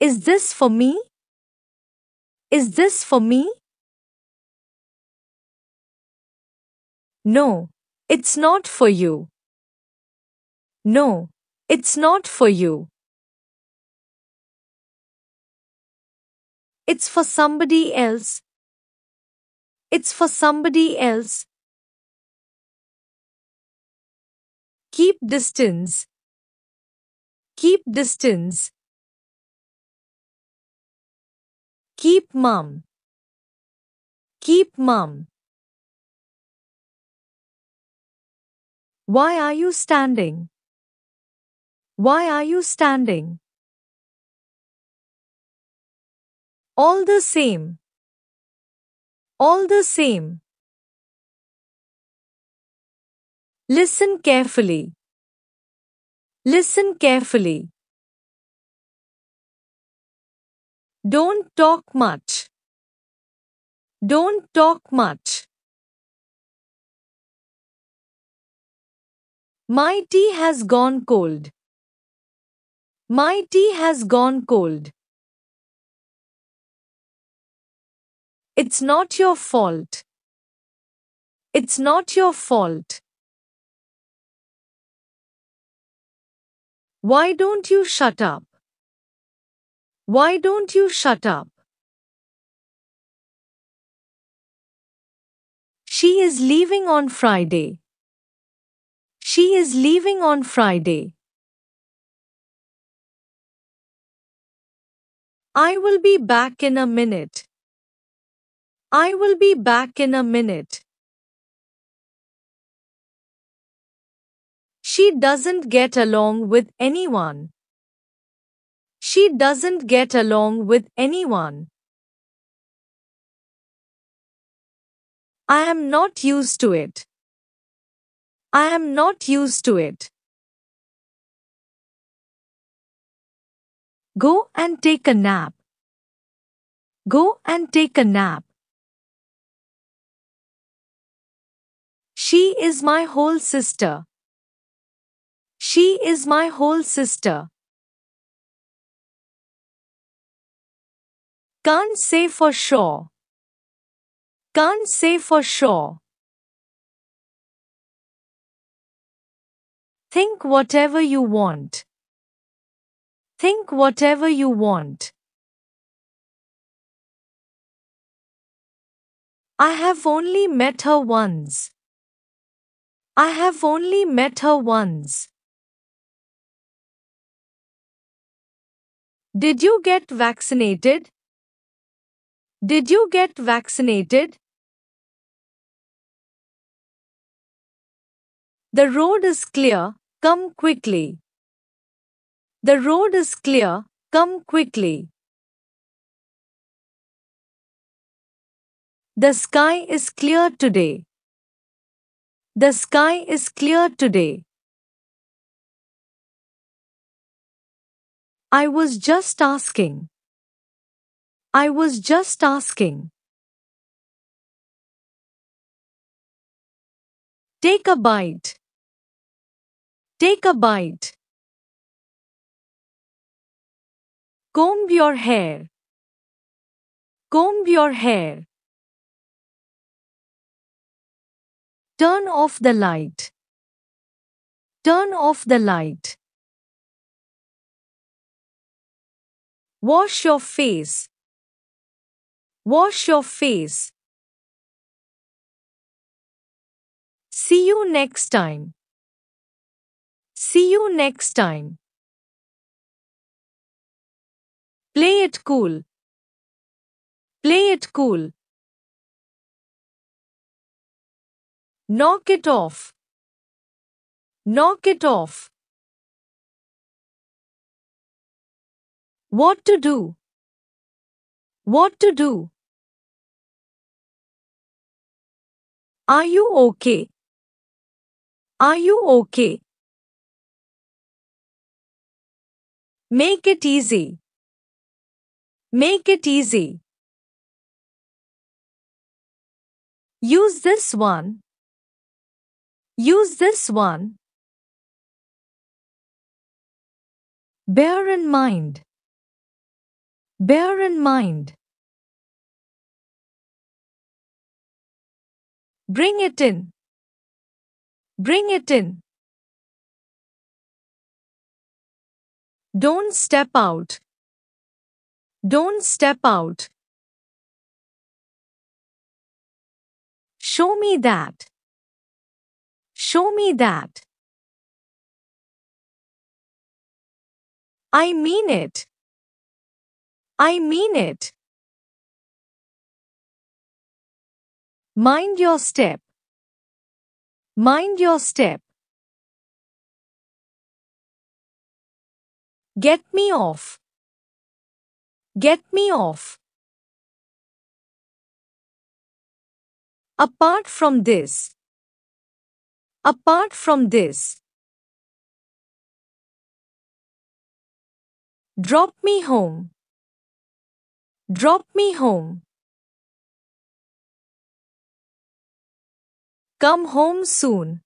Is this for me? Is this for me? No, it's not for you. No, it's not for you. It's for somebody else. It's for somebody else. Keep distance. Keep distance. Keep mum. Keep mum. Why are you standing? Why are you standing? All the same. All the same. Listen carefully. Listen carefully. Don't talk much. Don't talk much. My tea has gone cold. My tea has gone cold. It's not your fault. It's not your fault. Why don't you shut up? Why don't you shut up? She is leaving on Friday. She is leaving on Friday. I will be back in a minute. I will be back in a minute. She doesn't get along with anyone. She doesn't get along with anyone. I am not used to it. I am not used to it. Go and take a nap. Go and take a nap. She is my whole sister. She is my whole sister. Can't say for sure. Can't say for sure. Think whatever you want. Think whatever you want. I have only met her once. I have only met her once. Did you get vaccinated? Did you get vaccinated? The road is clear, come quickly. The road is clear, come quickly. The sky is clear today. The sky is clear today. I was just asking. I was just asking. Take a bite. Take a bite. Comb your hair. Comb your hair. Turn off the light. Turn off the light. Wash your face. Wash your face. See you next time. See you next time. Play it cool. Play it cool. Knock it off. Knock it off. What to do? What to do? Are you okay? Are you okay? Make it easy. Make it easy. Use this one. Use this one. Bear in mind. Bear in mind. Bring it in. Bring it in. Don't step out. Don't step out. Show me that. Show me that. I mean it. I mean it. Mind your step. Mind your step. Get me off. Get me off. Apart from this. Apart from this. Drop me home. Drop me home. Come home soon.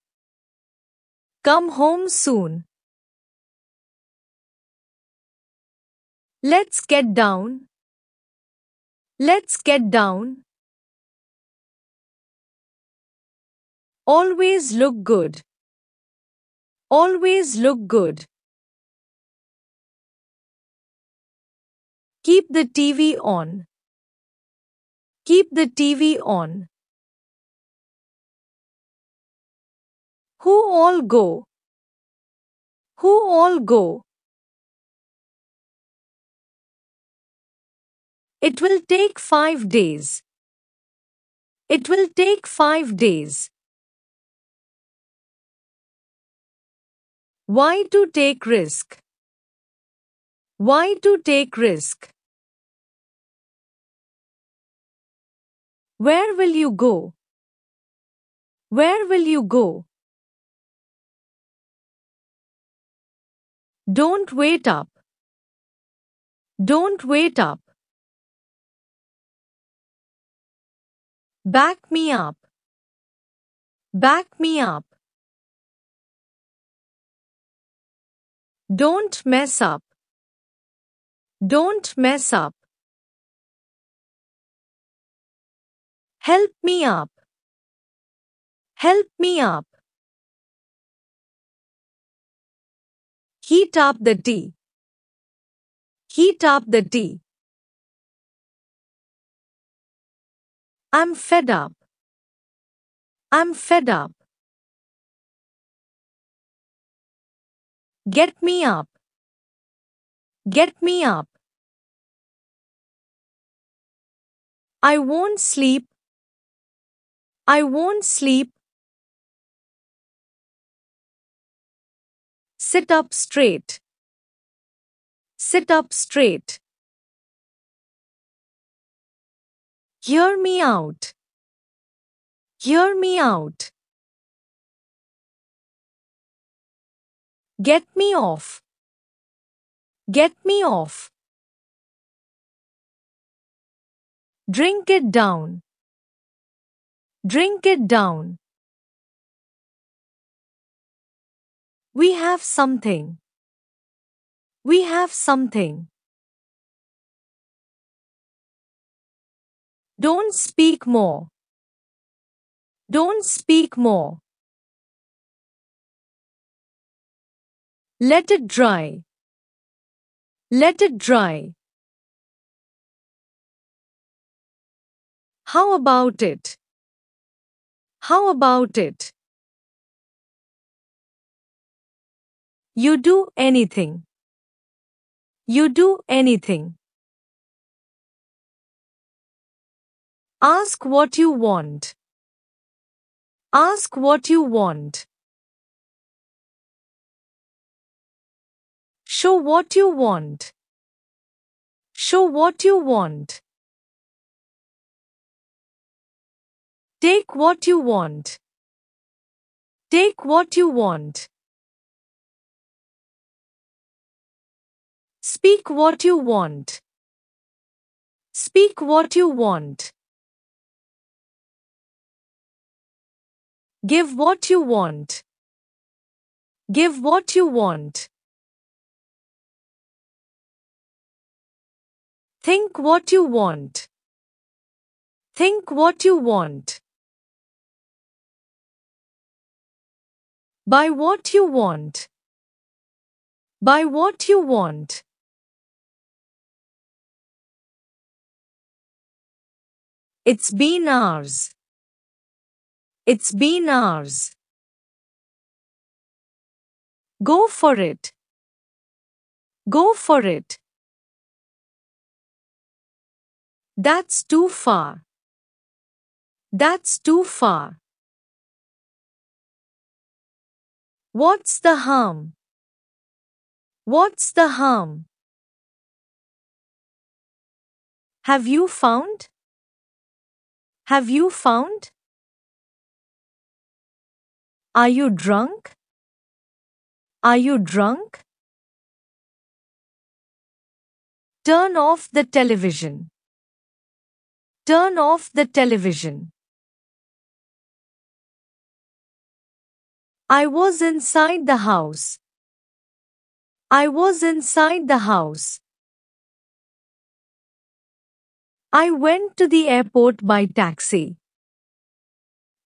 Come home soon. Let's get down. Let's get down. Always look good. Always look good. Keep the TV on. Keep the TV on. Who all go? Who all go? It will take five days. It will take five days. Why to take risk? Why to take risk? Where will you go? Where will you go? Don't wait up. Don't wait up. Back me up. Back me up. Don't mess up. Don't mess up. Help me up. Help me up. Heat up the tea. Heat up the tea. I'm fed up. I'm fed up. Get me up. Get me up. I won't sleep. I won't sleep. Sit up straight. Sit up straight. Hear me out. Hear me out. Get me off. Get me off. Drink it down. Drink it down. We have something. We have something. Don't speak more. Don't speak more. Let it dry. Let it dry. How about it? How about it? You do anything. You do anything. Ask what you want. Ask what you want. Show what you want. Show what you want. Take what you want. Take what you want. Speak what you want. Speak what you want. Give what you want. Give what you want. Think what you want. Think what you want. Buy what you want. Buy what you want. It's been ours. It's been ours. Go for it. Go for it. That's too far. That's too far. What's the harm? What's the harm? Have you found? Have you found? Are you drunk? Are you drunk? Turn off the television. Turn off the television. I was inside the house. I was inside the house. I went to the airport by taxi.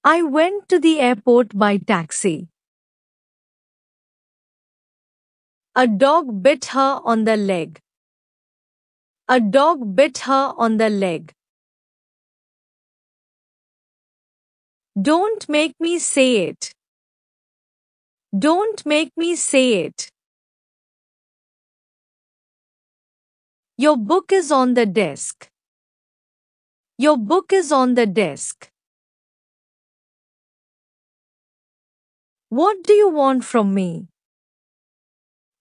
I went to the airport by taxi. A dog bit her on the leg. A dog bit her on the leg. Don't make me say it. Don't make me say it. Your book is on the desk. Your book is on the desk. What do you want from me?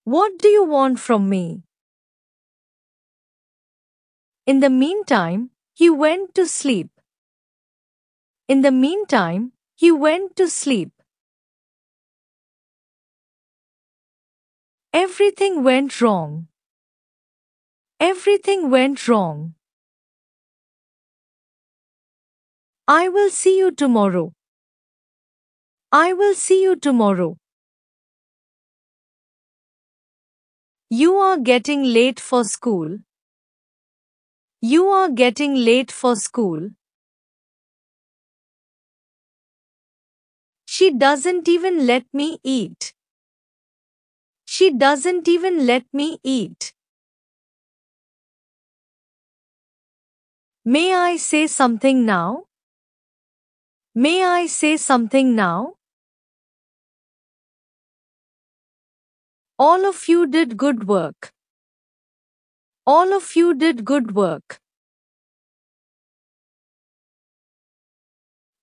What do you want from me? In the meantime, he went to sleep. In the meantime, he went to sleep. Everything went wrong. Everything went wrong. I will see you tomorrow. I will see you tomorrow. You are getting late for school. You are getting late for school. She doesn't even let me eat. She doesn't even let me eat. May I say something now? May I say something now? All of you did good work. All of you did good work.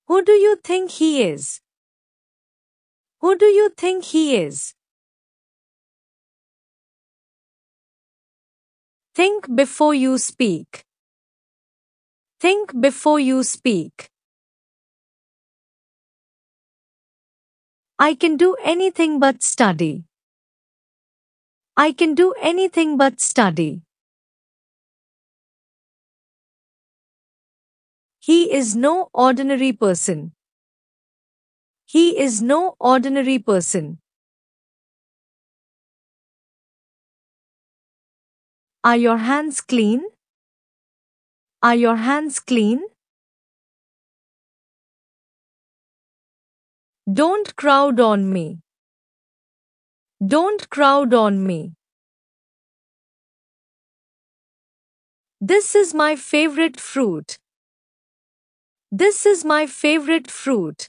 Who do you think he is? Who do you think he is? Think before you speak. Think before you speak. I can do anything but study. I can do anything but study. He is no ordinary person. He is no ordinary person. Are your hands clean? Are your hands clean? Don't crowd on me. Don't crowd on me. This is my favorite fruit. This is my favorite fruit.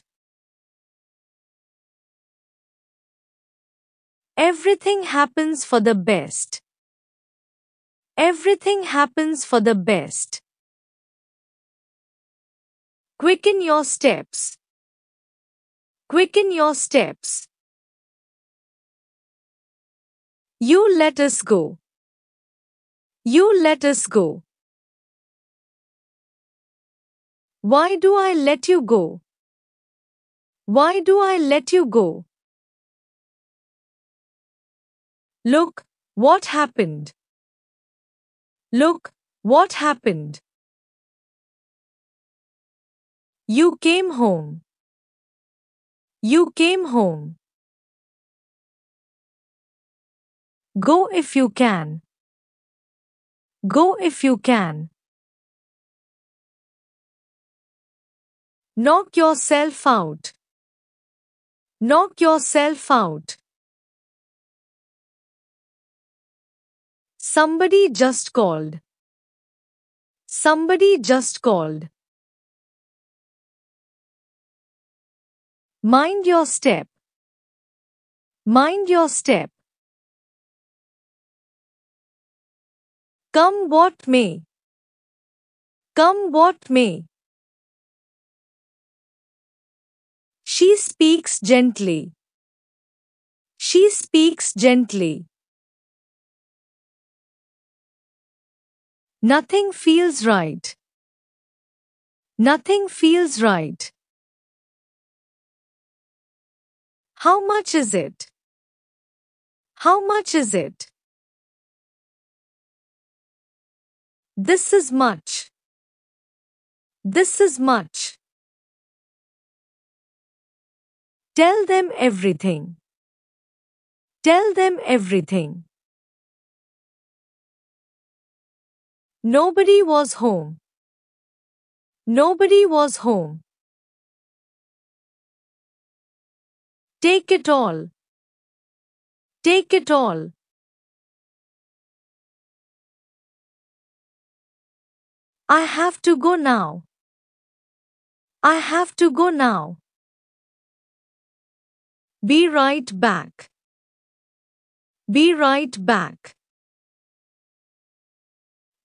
Everything happens for the best. Everything happens for the best. Quicken your steps. Quicken your steps. You let us go. You let us go. Why do I let you go? Why do I let you go? Look, what happened? Look, what happened? You came home. You came home. Go if you can. Go if you can. Knock yourself out. Knock yourself out. Somebody just called. Somebody just called. Mind your step. Mind your step. Come what may. Come what may. She speaks gently. She speaks gently. Nothing feels right. Nothing feels right. How much is it? How much is it? This is much. This is much. Tell them everything. Tell them everything. Nobody was home. Nobody was home. Take it all. Take it all. I have to go now. I have to go now. Be right back. Be right back.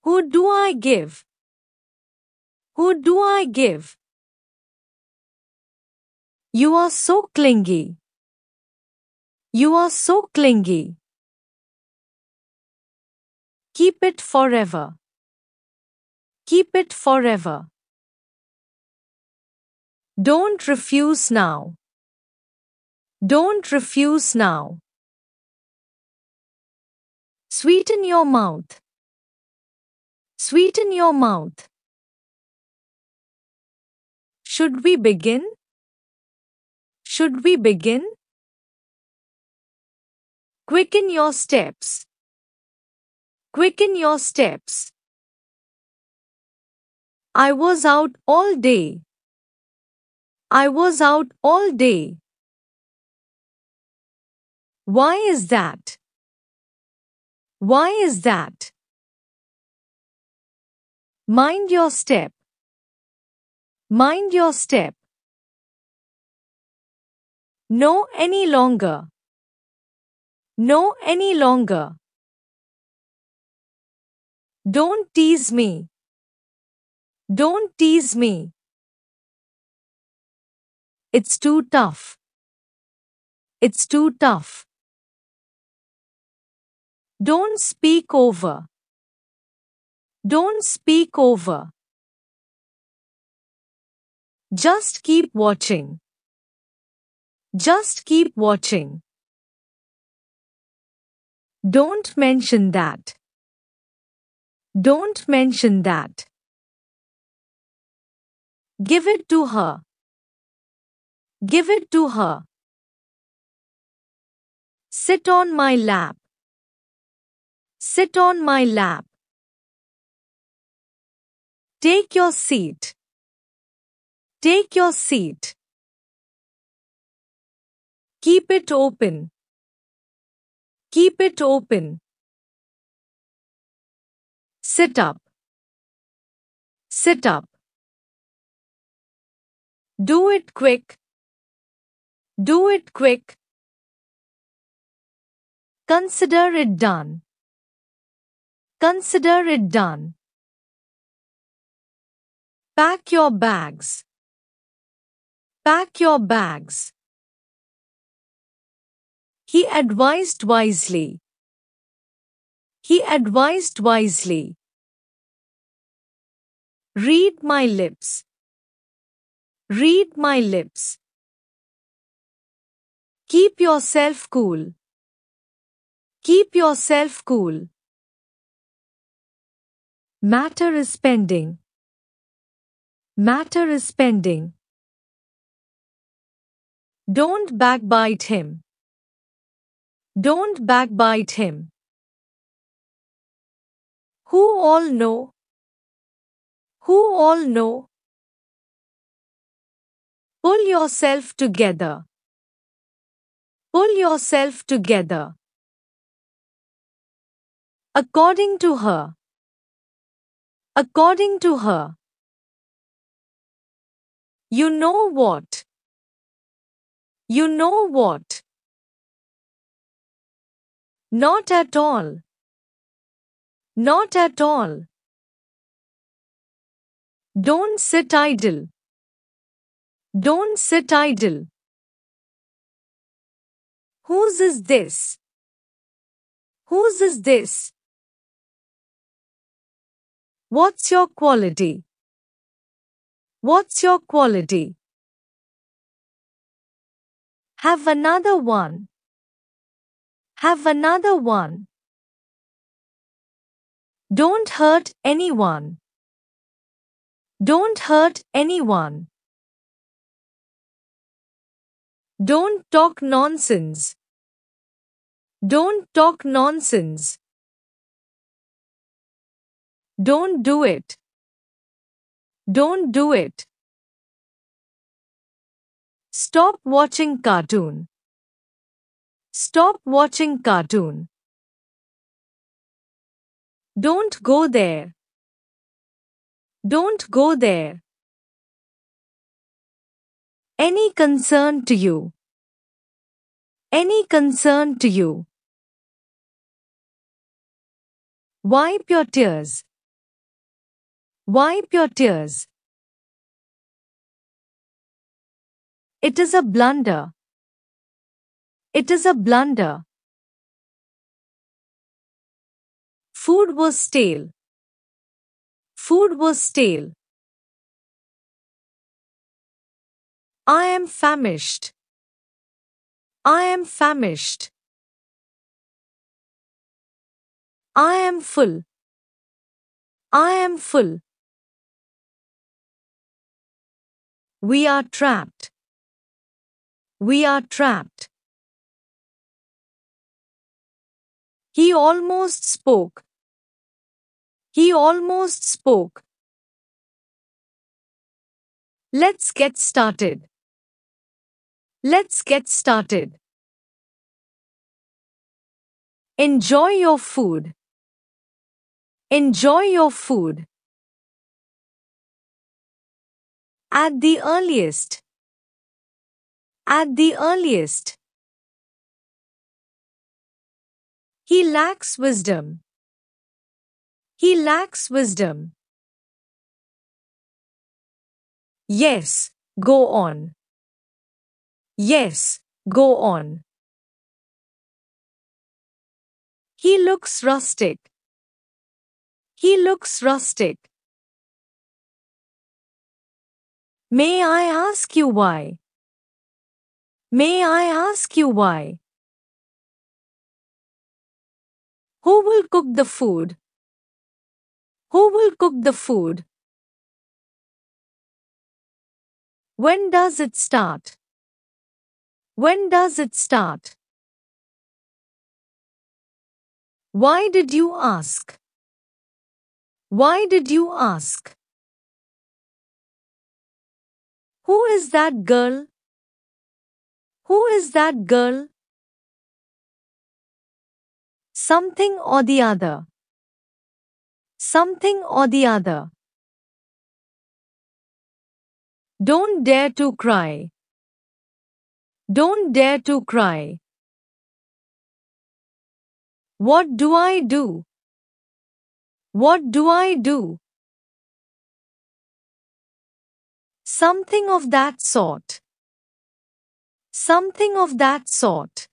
Who do I give? Who do I give? You are so clingy. You are so clingy. Keep it forever. Keep it forever. Don't refuse now. Don't refuse now. Sweeten your mouth. Sweeten your mouth. Should we begin? Should we begin? Quicken your steps. Quicken your steps. I was out all day. I was out all day. Why is that? Why is that? Mind your step. Mind your step. No any longer. No any longer. Don't tease me. Don't tease me. It's too tough. It's too tough. Don't speak over. Don't speak over. Just keep watching. Just keep watching. Don't mention that. Don't mention that. Give it to her. Give it to her. Sit on my lap. Sit on my lap. Take your seat. Take your seat. Keep it open. Keep it open. Sit up. Sit up. Do it quick. Do it quick. Consider it done. Consider it done. Pack your bags. Pack your bags. He advised wisely. He advised wisely. Read my lips. Read my lips. Keep yourself cool. Keep yourself cool. Matter is pending. Matter is pending. Don't backbite him. Don't backbite him. Who all know? Who all know? Pull yourself together. Pull yourself together. According to her. According to her. You know what? You know what? Not at all. Not at all. Don't sit idle. Don't sit idle. Whose is this? Whose is this? What's your quality? What's your quality? Have another one. Have another one. Don't hurt anyone. Don't hurt anyone. Don't talk nonsense. Don't talk nonsense. Don't do it. Don't do it. Stop watching cartoon. Stop watching cartoon. Don't go there. Don't go there. Any concern to you? Any concern to you? Wipe your tears. Wipe your tears. It is a blunder. It is a blunder. Food was stale. Food was stale. I am famished. I am famished. I am full. I am full. We are trapped. We are trapped. He almost spoke. He almost spoke. Let's get started. Let's get started. Enjoy your food. Enjoy your food. At the earliest. At the earliest. He lacks wisdom. He lacks wisdom. Yes, go on. Yes, go on. He looks rustic. He looks rustic. May I ask you why? May I ask you why? Who will cook the food? Who will cook the food? When does it start? When does it start? Why did you ask? Why did you ask? Who is that girl? Who is that girl? Something or the other. Something or the other. Don't dare to cry. Don't dare to cry. What do I do? What do I do? Something of that sort. Something of that sort.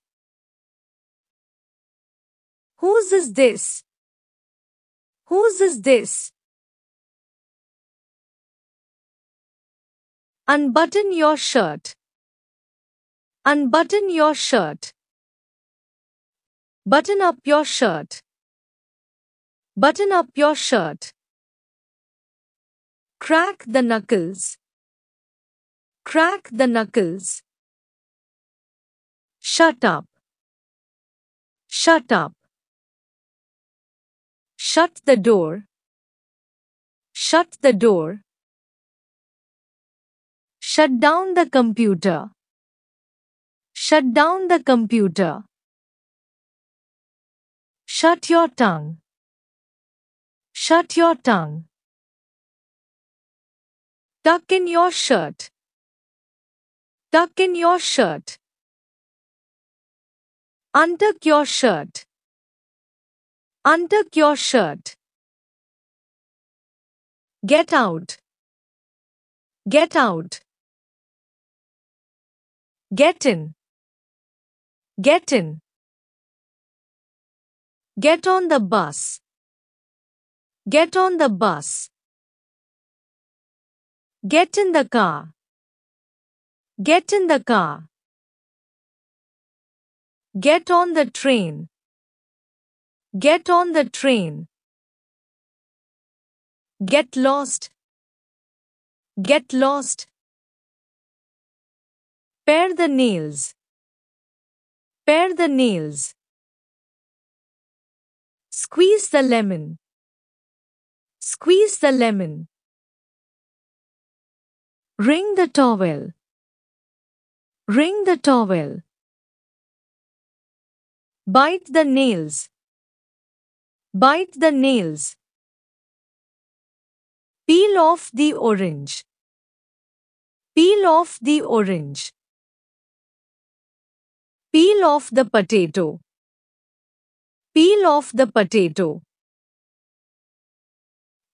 Whose is this? Whose is this? Unbutton your shirt. Unbutton your shirt. Button up your shirt. Button up your shirt. Crack the knuckles. Crack the knuckles. Shut up. Shut up. Shut the door. Shut the door. Shut down the computer. Shut down the computer. Shut your tongue. Shut your tongue. Tuck in your shirt. Tuck in your shirt. Untuck your shirt. Untuck your shirt. Get out. Get out. Get in. Get in. Get on the bus. Get on the bus. Get in the car. Get in the car. Get on the train. Get on the train. Get lost. Get lost. Pair the nails. Pair the nails. Squeeze the lemon. Squeeze the lemon. Ring the towel. Ring the towel. Bite the nails. Bite the nails. Peel off the orange. Peel off the orange. Peel off the potato. Peel off the potato.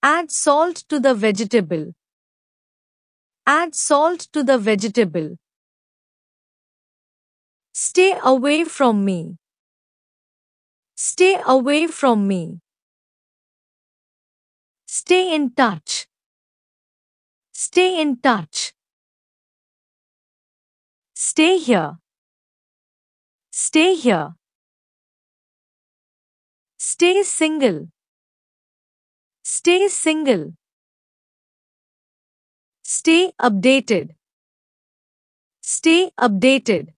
Add salt to the vegetable. Add salt to the vegetable. Stay away from me. Stay away from me. Stay in touch. Stay in touch. Stay here. Stay here. Stay single. Stay single. Stay updated. Stay updated.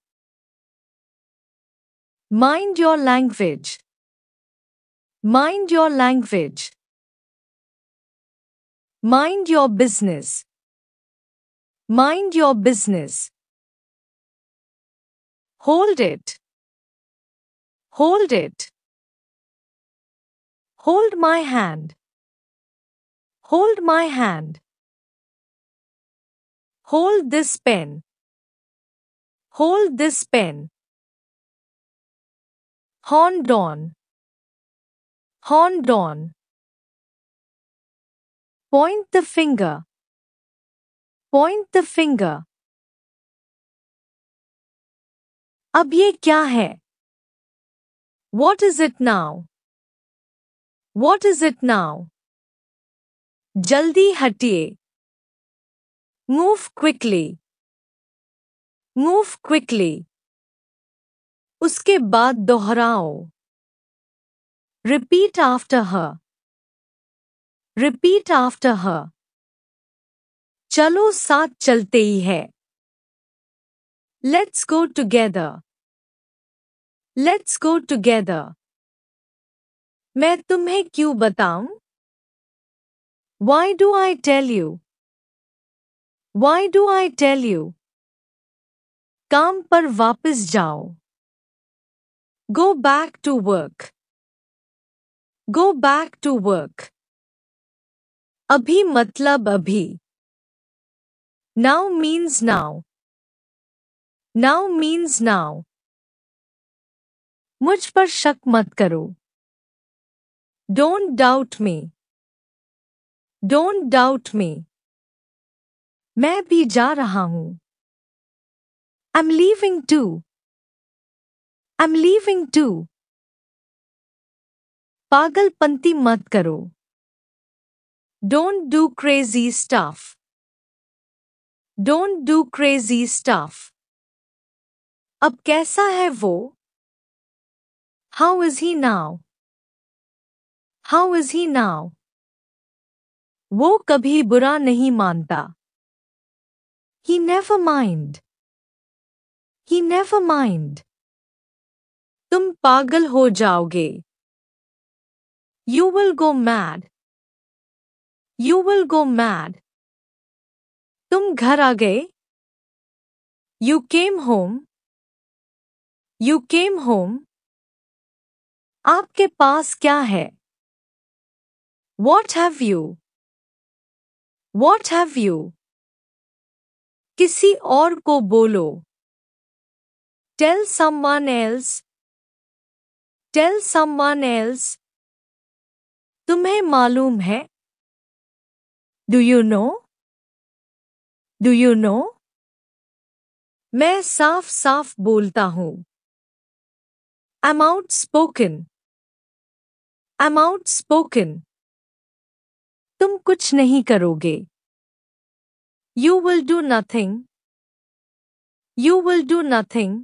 Mind your language. Mind your language. Mind your business. Mind your business. Hold it. Hold it. Hold my hand. Hold my hand. Hold this pen. Hold this pen. Hold on. horn on. Point the finger. Point the finger. अब ये क्या है What is it now? What is it now? जल्दी हटिए Move quickly. Move quickly. उसके बाद दोहराओ Repeat after her. Repeat after her. चलो साथ चलते ही है Let's go together. Let's go together. मैं तुम्हें क्यों बताऊं? Why do I tell you? Why do I tell you? काम पर वापस जाओ Go back to work. Go back to work अभी मतलब अभी now means now now means now मुझ पर शक मत करो don't doubt me don't doubt me मैं भी जा रहा हूं I am leaving too I am leaving too पागलपंती मत करो don't do crazy stuff don't do crazy stuff अब कैसा है वो how is he now how is he now वो कभी बुरा नहीं मानता ही never mind he never mind तुम पागल हो जाओगे You will go mad. You will go mad. तुम घर आ गए? You came home. You came home. आपके पास क्या है? What have you? What have you? किसी और को बोलो. Tell someone else. Tell someone else. तुम्हें मालूम है do you know do you know मैं साफ साफ बोलता हूं amount am outspoken amount am outspoken तुम कुछ नहीं करोगे you will do nothing you will do nothing